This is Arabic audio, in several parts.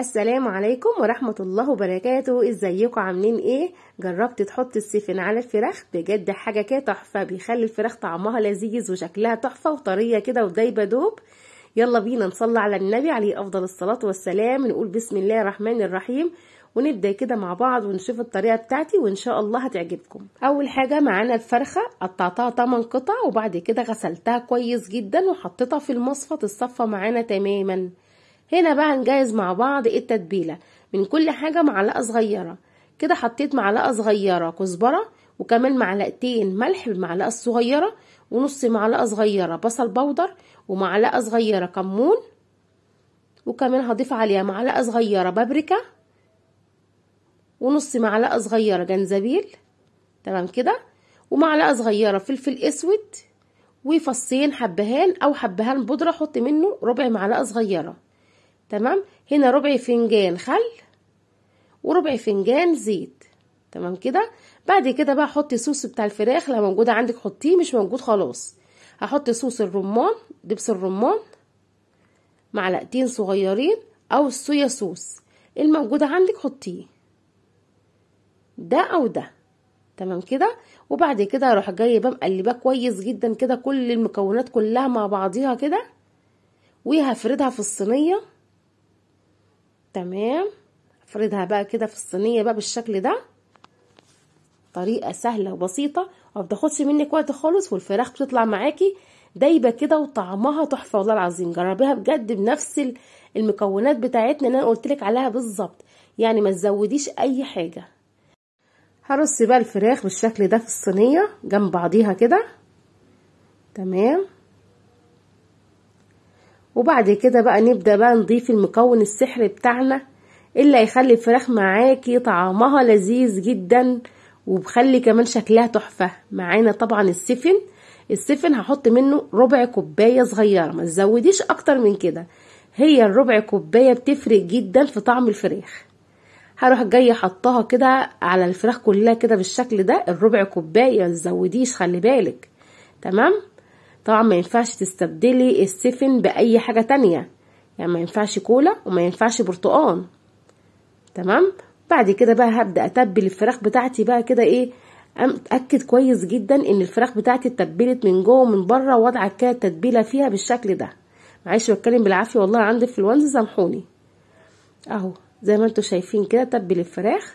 السلام عليكم ورحمة الله وبركاته ازيكم عاملين ايه جربت تحط السفن على الفراخ بجد حاجة كده تحفة بيخلي الفراخ طعمها لذيذ وشكلها تحفة وطرية كده ودايبة دوب يلا بينا نصلي على النبي عليه افضل الصلاة والسلام نقول بسم الله الرحمن الرحيم ونبدا كده مع بعض ونشوف الطريقه بتاعتي وان شاء الله هتعجبكم اول حاجه معانا الفرخه قطعتها 8 قطع وبعد كده غسلتها كويس جدا وحطيتها في المصفى تصفى معانا تماما هنا بقى هنجهز مع بعض ايه التتبيله من كل حاجه معلقه صغيره كده حطيت معلقه صغيره كزبره وكمان معلقتين ملح بالمعلقه الصغيره ونص معلقه صغيره بصل بودر ومعلقه صغيره كمون وكمان هضيف عليها معلقه صغيره بابريكا ونص معلقه صغيره جنزبيل تمام كده ومعلقه صغيره فلفل اسود وفصين حبهان او حبهان بودره حط منه ربع معلقه صغيره تمام هنا ربع فنجان خل وربع فنجان زيت تمام كده بعد كده بقى حطي صوص بتاع الفراخ لو موجود عندك حطيه مش موجود خلاص هحط صوص الرمان دبس الرمان معلقتين صغيرين او الصويا صوص الموجود عندك حطيه ده او ده تمام كده وبعد كده اروح جايبه مقلباه كويس جدا كده كل المكونات كلها مع بعضيها كده وهفردها في الصينيه تمام افردها بقى كده في الصينيه بقى بالشكل ده طريقه سهله وبسيطه وما بتاخدش منك وقت خالص والفراخ بتطلع معاكي دايبه كده وطعمها تحفه والله العظيم جربيها بجد بنفس المكونات بتاعتنا اللي انا قلت لك عليها بالظبط يعني ما تزوديش اي حاجه هرص بقى الفراخ بالشكل ده في الصينيه جنب بعضيها كده تمام وبعد كده بقى نبدأ بقى نضيف المكون السحري بتاعنا اللي هيخلي الفراخ معاكي طعمها لذيذ جدا وبخلي كمان شكلها تحفة معانا طبعا السفن السفن هحط منه ربع كوباية صغيرة ما تزوديش اكتر من كده هي الربع كوباية بتفرق جدا في طعم الفراخ هروح جاية حطها كده على الفراخ كلها كده بالشكل ده الربع كوباية متزوديش خلي بالك تمام طبعا ما ينفعش تستبدلي السفن باي حاجه تانية يعني ما ينفعش كولا وما ينفعش برتقان تمام بعد كده بقى هبدا اتبل الفراخ بتاعتي بقى كده ايه اتاكد كويس جدا ان الفراخ بتاعتي اتبلت من جوه ومن بره وضع كده التتبيله فيها بالشكل ده معلش بتكلم بالعافيه والله عندي انفلونزا سامحوني اهو زي ما انتم شايفين كده تبل الفراخ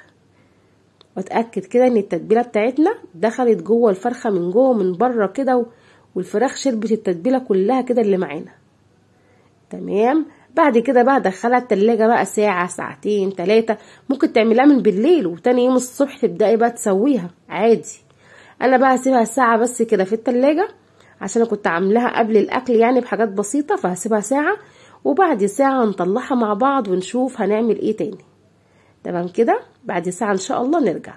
واتاكد كده ان التتبيله بتاعتنا دخلت جوه الفرخه من جوه ومن بره كده والفراخ شربت التتبيله كلها كده اللي معانا تمام بعد كده بقى دخلها التلاجة بقى ساعة ساعتين تلاتة ممكن تعملها من بالليل وتاني يوم الصبح تبدأي بقى تسويها عادي انا بقى هسيبها ساعة بس كده في التلاجة عشان انا كنت عاملاها قبل الاكل يعني بحاجات بسيطة فهسيبها ساعة وبعد ساعة نطلعها مع بعض ونشوف هنعمل ايه تاني تمام كده بعد ساعة ان شاء الله نرجع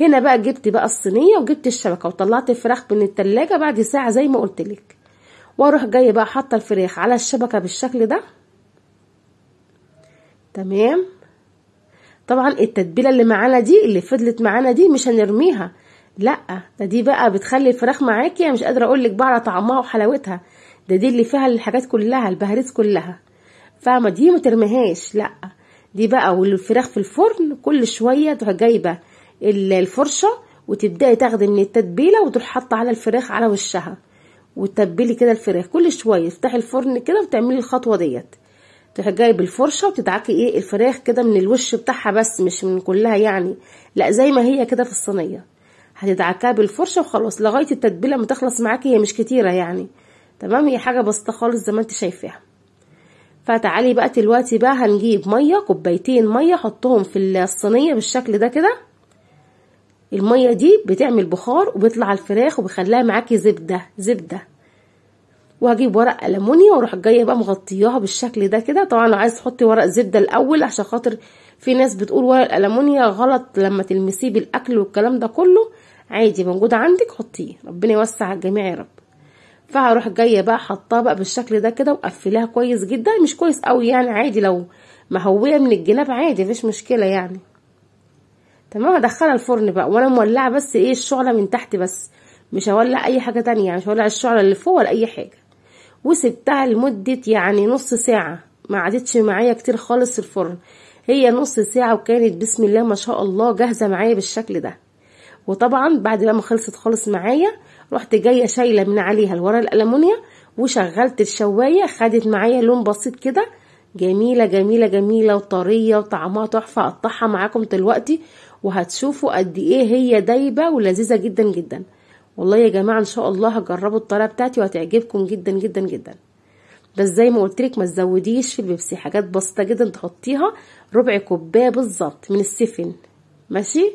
هنا بقى جبت بقى الصينيه وجبت الشبكه وطلعت الفراخ من التلاجة بعد ساعه زي ما قلت لك واروح جايه بقى حاطه الفراخ على الشبكه بالشكل ده تمام طبعا التتبيله اللي معانا دي اللي فضلت معانا دي مش هنرميها لا ده دي بقى بتخلي الفراخ معاكي يعني انا مش قادره اقول لك بقى على طعمها وحلاوتها ده دي اللي فيها الحاجات كلها البهارات كلها فاهمه دي ما ترميهاش لا دي بقى والفراخ في الفرن كل شويه تروح جايبه الفرشه وتبداي تاخدي من التتبيله وتروح حاطه على الفراخ على وشها وتتبلي كده الفراخ كل شويه افتحي الفرن كده وتعملي الخطوه ديت تروحي جايبه الفرشه وتدعكي ايه الفراخ كده من الوش بتاعها بس مش من كلها يعني لا زي ما هي كده في الصينيه هتدعكها بالفرشه وخلاص لغايه التتبيله ما تخلص معاكي هي مش كتيره يعني تمام هي حاجه بسيطه خالص زي ما انت شايفاها فتعالي بقى دلوقتي بقى هنجيب ميه كوبايتين ميه حطهم في الصينيه بالشكل ده كده الميه دي بتعمل بخار وبيطلع الفراخ وبيخليها معاكي زبده زبده وهجيب ورق ألمونيا واروح جايه بقى مغطياها بالشكل ده كده طبعا لو عايز تحطي ورق زبده الاول عشان خاطر في ناس بتقول ورق الألمونيا غلط لما تلمسيه بالاكل والكلام ده كله عادي موجود عندك حطيه ربنا يوسع على الجميع يا رب فهروح جايه بقى حطاه بقى بالشكل ده كده وقفلها كويس جدا مش كويس قوي يعني عادي لو مهويه من الجناب عادي مفيش مشكله يعني تمام هدخلها الفرن بقى وانا مولعه بس ايه الشعله من تحت بس مش هولع اي حاجه تانية يعني مش هولع الشعله اللي فوق ولا اي حاجه وسبتها لمده يعني نص ساعه ما عادتش معايا كتير خالص الفرن هي نص ساعه وكانت بسم الله ما شاء الله جاهزه معايا بالشكل ده وطبعا بعد ما خلصت خالص معايا رحت جايه شايله من عليها الورق الالمونيا وشغلت الشوايه خدت معايا لون بسيط كده جميله جميله جميله وطريه وطعمها تحفه اقطعها معاكم دلوقتي وهتشوفوا قد ايه هي دايبه ولذيذه جدا جدا والله يا جماعه ان شاء الله هجربوا الطريقه بتاعتي وهتعجبكم جدا جدا جدا بس زي ما قلت لك ما تزوديش في البيبسي حاجات بسيطه جدا تحطيها ربع كوبايه بالظبط من السفن ماشي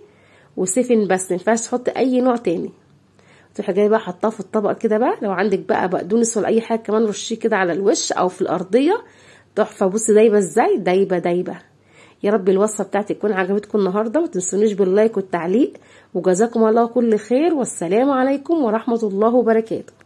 وسفن بس ما ينفعش تحطي اي نوع تاني تروحي جايه بقى حطاه في الطبق كده بقى لو عندك بقى بقدونس ولا اي حاجه كمان رشيه كده على الوش او في الارضيه تحفه بصي دايبه ازاي دايبه دايبه يا رب الوصفه بتاعتي تكون عجبتكم النهارده ما تنسونيش باللايك والتعليق وجزاكم الله كل خير والسلام عليكم ورحمه الله وبركاته